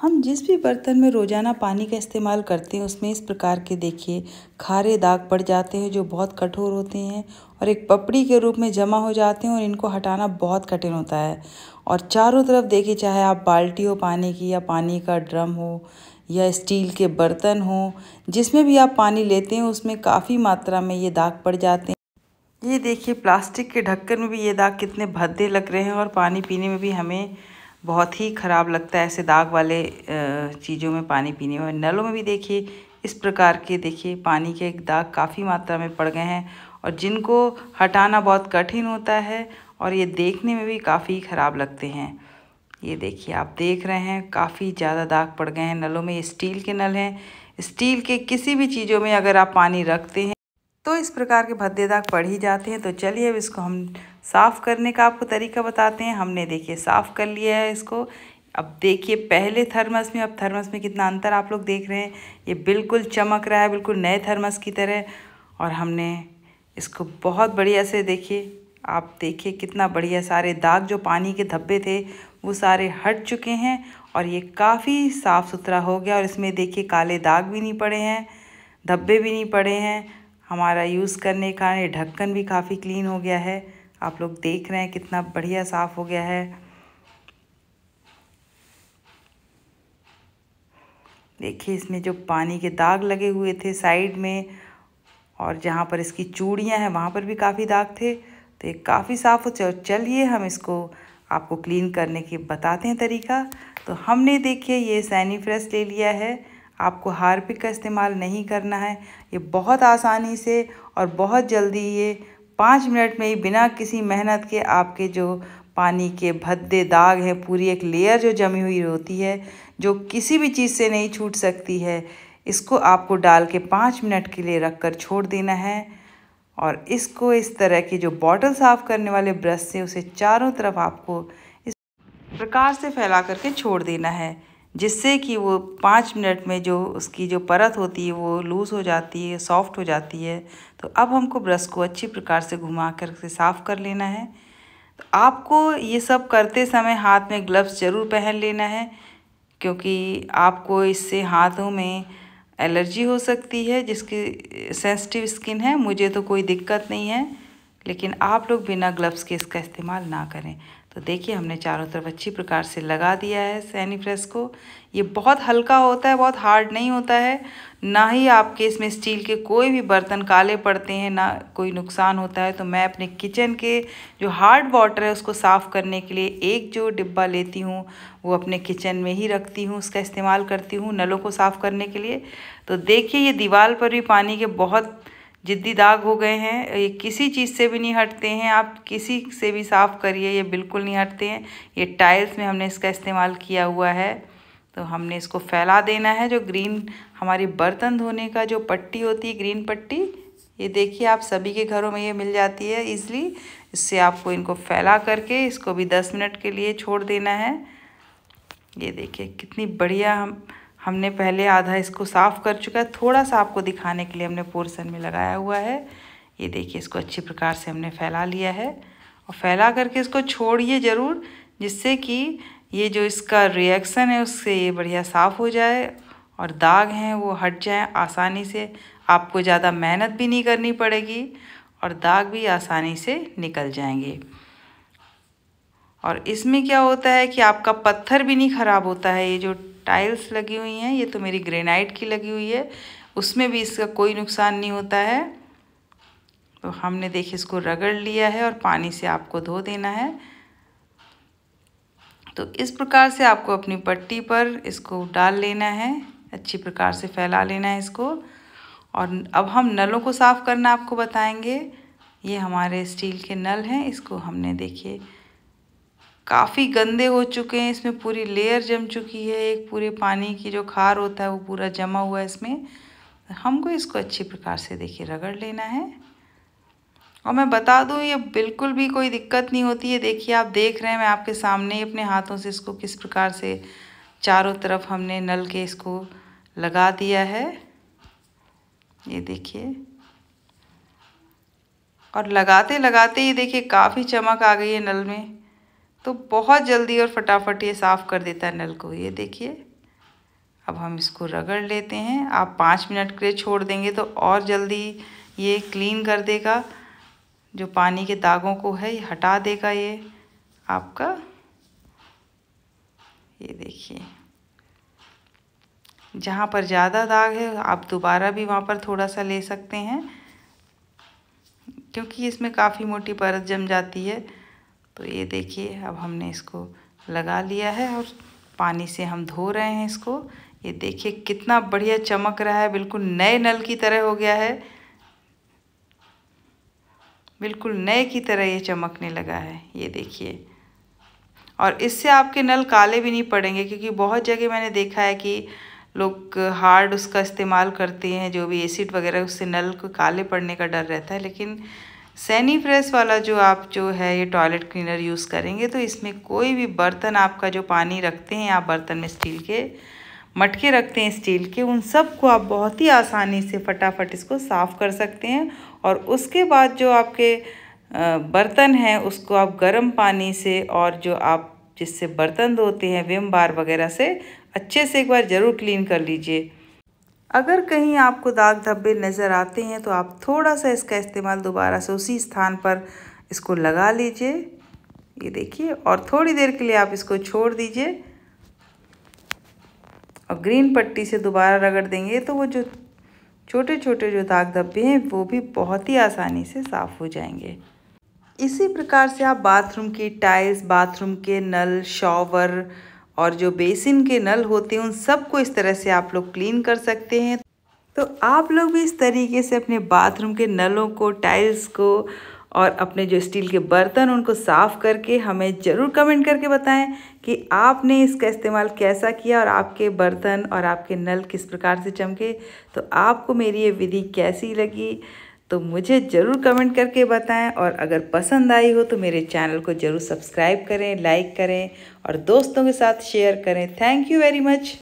हम जिस भी बर्तन में रोज़ाना पानी का इस्तेमाल करते हैं उसमें इस प्रकार के देखिए खारे दाग पड़ जाते हैं जो बहुत कठोर होते हैं और एक पपड़ी के रूप में जमा हो जाते हैं और इनको हटाना बहुत कठिन होता है और चारों तरफ देखिए चाहे आप बाल्टी हो पानी की या पानी का ड्रम हो या स्टील के बर्तन हो जिसमें भी आप पानी लेते हैं उसमें काफ़ी मात्रा में ये दाग पड़ जाते हैं ये देखिए प्लास्टिक के ढक्कन में भी ये दाग कितने भद्दे लग रहे हैं और पानी पीने में भी हमें बहुत ही ख़राब लगता है ऐसे दाग वाले चीज़ों में पानी पीने में नलों में भी देखिए इस प्रकार के देखिए पानी के दाग काफ़ी मात्रा में पड़ गए हैं और जिनको हटाना बहुत कठिन होता है और ये देखने में भी काफ़ी ख़राब लगते हैं ये देखिए आप देख रहे हैं काफ़ी ज़्यादा दाग पड़ गए हैं नलों में ये स्टील के नल हैं स्टील के किसी भी चीज़ों में अगर आप पानी रखते हैं तो इस प्रकार के भद्दे दाग पड़ ही जाते हैं तो चलिए अब इसको हम साफ़ करने का आपको तरीका बताते हैं हमने देखिए साफ़ कर लिया है इसको अब देखिए पहले थर्मस में अब थर्मस में कितना अंतर आप लोग देख रहे हैं ये बिल्कुल चमक रहा है बिल्कुल नए थर्मस की तरह और हमने इसको बहुत बढ़िया से देखिए आप देखिए कितना बढ़िया सारे दाग जो पानी के धब्बे थे वो सारे हट चुके हैं और ये काफ़ी साफ़ सुथरा हो गया और इसमें देखिए काले दाग भी नहीं पड़े हैं धब्बे भी नहीं पड़े हैं हमारा यूज़ करने का ये ढक्कन भी काफ़ी क्लीन हो गया है आप लोग देख रहे हैं कितना बढ़िया साफ़ हो गया है देखिए इसमें जो पानी के दाग लगे हुए थे साइड में और जहाँ पर इसकी चूड़ियाँ हैं वहाँ पर भी काफ़ी दाग थे तो ये काफ़ी साफ़ हो चल चलिए हम इसको आपको क्लीन करने के बताते हैं तरीका तो हमने देखिए ये सैनी फ्रेश ले लिया है आपको हार्पिक का इस्तेमाल नहीं करना है ये बहुत आसानी से और बहुत जल्दी ये पाँच मिनट में ही बिना किसी मेहनत के आपके जो पानी के भद्दे दाग हैं पूरी एक लेयर जो जमी हुई होती है जो किसी भी चीज़ से नहीं छूट सकती है इसको आपको डाल के पाँच मिनट के लिए रख कर छोड़ देना है और इसको इस तरह की जो बॉटल साफ़ करने वाले ब्रश से उसे चारों तरफ आपको इस प्रकार से फैला करके छोड़ देना है जिससे कि वो पाँच मिनट में जो उसकी जो परत होती है वो लूज़ हो जाती है सॉफ्ट हो जाती है तो अब हमको ब्रश को अच्छी प्रकार से घुमा कर उसे साफ़ कर लेना है तो आपको ये सब करते समय हाथ में ग्लव्स ज़रूर पहन लेना है क्योंकि आपको इससे हाथों में एलर्जी हो सकती है जिसकी सेंसिटिव स्किन है मुझे तो कोई दिक्कत नहीं है लेकिन आप लोग बिना ग्लव्स के इसका इस्तेमाल ना करें तो देखिए हमने चारों तरफ अच्छी प्रकार से लगा दिया है सैनी प्रेस को ये बहुत हल्का होता है बहुत हार्ड नहीं होता है ना ही आपके इसमें स्टील के कोई भी बर्तन काले पड़ते हैं ना कोई नुकसान होता है तो मैं अपने किचन के जो हार्ड वाटर है उसको साफ़ करने के लिए एक जो डिब्बा लेती हूँ वो अपने किचन में ही रखती हूँ उसका इस्तेमाल करती हूँ नलों को साफ़ करने के लिए तो देखिए ये दीवार पर भी पानी के बहुत ज़िद्दी दाग हो गए हैं ये किसी चीज़ से भी नहीं हटते हैं आप किसी से भी साफ़ करिए ये बिल्कुल नहीं हटते हैं ये टाइल्स में हमने इसका इस्तेमाल किया हुआ है तो हमने इसको फैला देना है जो ग्रीन हमारी बर्तन धोने का जो पट्टी होती है ग्रीन पट्टी ये देखिए आप सभी के घरों में ये मिल जाती है ईज़िली इससे आपको इनको फैला करके इसको भी दस मिनट के लिए छोड़ देना है ये देखिए कितनी बढ़िया हम हमने पहले आधा इसको साफ़ कर चुका है थोड़ा सा आपको दिखाने के लिए हमने पोर्सन में लगाया हुआ है ये देखिए इसको अच्छी प्रकार से हमने फैला लिया है और फैला करके इसको छोड़िए ज़रूर जिससे कि ये जो इसका रिएक्शन है उससे ये बढ़िया साफ़ हो जाए और दाग हैं वो हट जाए आसानी से आपको ज़्यादा मेहनत भी नहीं करनी पड़ेगी और दाग भी आसानी से निकल जाएंगे और इसमें क्या होता है कि आपका पत्थर भी नहीं ख़राब होता है ये जो टाइल्स लगी हुई हैं ये तो मेरी ग्रेनाइट की लगी हुई है उसमें भी इसका कोई नुकसान नहीं होता है तो हमने देखिए इसको रगड़ लिया है और पानी से आपको धो देना है तो इस प्रकार से आपको अपनी पट्टी पर इसको डाल लेना है अच्छी प्रकार से फैला लेना है इसको और अब हम नलों को साफ़ करना आपको बताएंगे ये हमारे स्टील के नल हैं इसको हमने देखिए काफ़ी गंदे हो चुके हैं इसमें पूरी लेयर जम चुकी है एक पूरे पानी की जो खार होता है वो पूरा जमा हुआ है इसमें हमको इसको अच्छी प्रकार से देखिए रगड़ लेना है और मैं बता दूं ये बिल्कुल भी कोई दिक्कत नहीं होती है देखिए आप देख रहे हैं मैं आपके सामने ही अपने हाथों से इसको किस प्रकार से चारों तरफ हमने नल के इसको लगा दिया है ये देखिए और लगाते लगाते ये देखिए काफ़ी चमक आ गई है नल में तो बहुत जल्दी और फटाफट ये साफ़ कर देता है नल को ये देखिए अब हम इसको रगड़ लेते हैं आप पाँच मिनट के लिए छोड़ देंगे तो और जल्दी ये क्लीन कर देगा जो पानी के दागों को है ये हटा देगा ये आपका ये देखिए जहाँ पर ज़्यादा दाग है आप दोबारा भी वहाँ पर थोड़ा सा ले सकते हैं क्योंकि इसमें काफ़ी मोटी परत जम जाती है तो ये देखिए अब हमने इसको लगा लिया है और पानी से हम धो रहे हैं इसको ये देखिए कितना बढ़िया चमक रहा है बिल्कुल नए नल की तरह हो गया है बिल्कुल नए की तरह ये चमकने लगा है ये देखिए और इससे आपके नल काले भी नहीं पड़ेंगे क्योंकि बहुत जगह मैंने देखा है कि लोग हार्ड उसका इस्तेमाल करते हैं जो भी एसिड वगैरह उससे नल को काले पड़ने का डर रहता है लेकिन सैनी फ्रेश वाला जो आप जो है ये टॉयलेट क्लीनर यूज़ करेंगे तो इसमें कोई भी बर्तन आपका जो पानी रखते हैं आप बर्तन में स्टील के मटके रखते हैं स्टील के उन सब को आप बहुत ही आसानी से फटाफट इसको साफ़ कर सकते हैं और उसके बाद जो आपके बर्तन हैं उसको आप गर्म पानी से और जो आप जिससे बर्तन धोते हैं विम बार वगैरह से अच्छे से एक बार ज़रूर क्लीन कर लीजिए अगर कहीं आपको दाग धब्बे नज़र आते हैं तो आप थोड़ा सा इसका इस्तेमाल दोबारा से उसी स्थान पर इसको लगा लीजिए ये देखिए और थोड़ी देर के लिए आप इसको छोड़ दीजिए और ग्रीन पट्टी से दोबारा रगड़ देंगे तो वो जो छोटे छोटे जो दाग धब्बे हैं वो भी बहुत ही आसानी से साफ़ हो जाएंगे इसी प्रकार से आप बाथरूम की टाइल्स बाथरूम के नल शॉवर और जो बेसिन के नल होते हैं उन सबको इस तरह से आप लोग क्लीन कर सकते हैं तो आप लोग भी इस तरीके से अपने बाथरूम के नलों को टाइल्स को और अपने जो स्टील के बर्तन उनको साफ़ करके हमें ज़रूर कमेंट करके बताएं कि आपने इसका इस्तेमाल कैसा किया और आपके बर्तन और आपके नल किस प्रकार से चमके तो आपको मेरी ये विधि कैसी लगी तो मुझे ज़रूर कमेंट करके बताएं और अगर पसंद आई हो तो मेरे चैनल को ज़रूर सब्सक्राइब करें लाइक करें और दोस्तों के साथ शेयर करें थैंक यू वेरी मच